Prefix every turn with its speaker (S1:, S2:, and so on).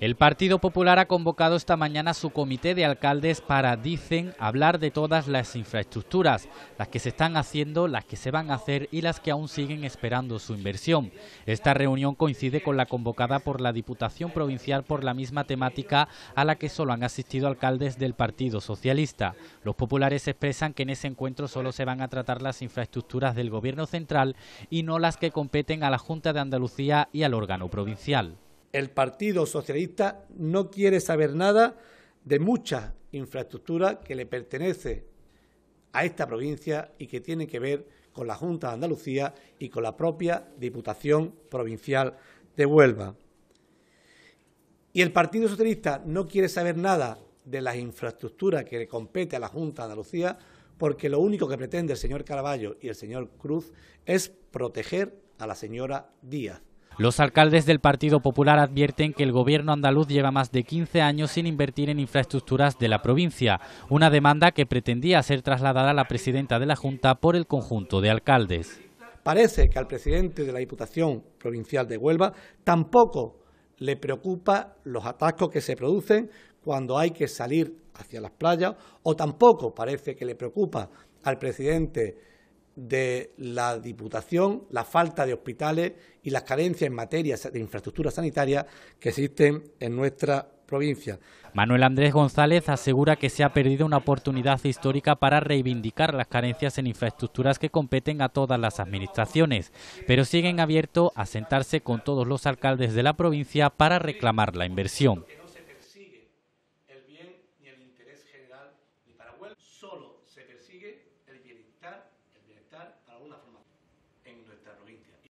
S1: El Partido Popular ha convocado esta mañana su comité de alcaldes para, dicen, hablar de todas las infraestructuras, las que se están haciendo, las que se van a hacer y las que aún siguen esperando su inversión. Esta reunión coincide con la convocada por la Diputación Provincial por la misma temática a la que solo han asistido alcaldes del Partido Socialista. Los populares expresan que en ese encuentro solo se van a tratar las infraestructuras del Gobierno central y no las que competen a la Junta de Andalucía y al órgano provincial
S2: el Partido Socialista no quiere saber nada de mucha infraestructura que le pertenece a esta provincia y que tiene que ver con la Junta de Andalucía y con la propia Diputación Provincial de Huelva. Y el Partido Socialista no quiere saber nada de las infraestructuras que le compete a la Junta de Andalucía porque lo único que pretende el señor Caraballo y el señor Cruz es proteger a la señora Díaz
S1: los alcaldes del Partido Popular advierten que el gobierno andaluz lleva más de 15 años sin invertir en infraestructuras de la provincia, una demanda que pretendía ser trasladada a la presidenta de la Junta por el conjunto de alcaldes.
S2: Parece que al presidente de la Diputación Provincial de Huelva tampoco le preocupa los atascos que se producen cuando hay que salir hacia las playas o tampoco parece que le preocupa al presidente de la Diputación la falta de hospitales y las carencias en materia de infraestructura sanitaria que existen en nuestra provincia.
S1: Manuel Andrés González asegura que se ha perdido una oportunidad histórica para reivindicar las carencias en infraestructuras que competen a todas las administraciones, pero siguen abiertos a sentarse con todos los alcaldes de la provincia para reclamar la inversión.
S2: Solo se persigue